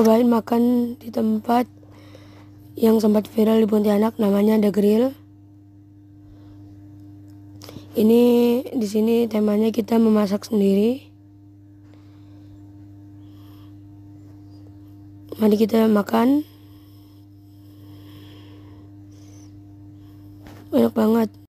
cobain makan di tempat yang sempat viral di Pontianak namanya The Grill. Ini di sini temanya kita memasak sendiri. Mari kita makan. Enak banget.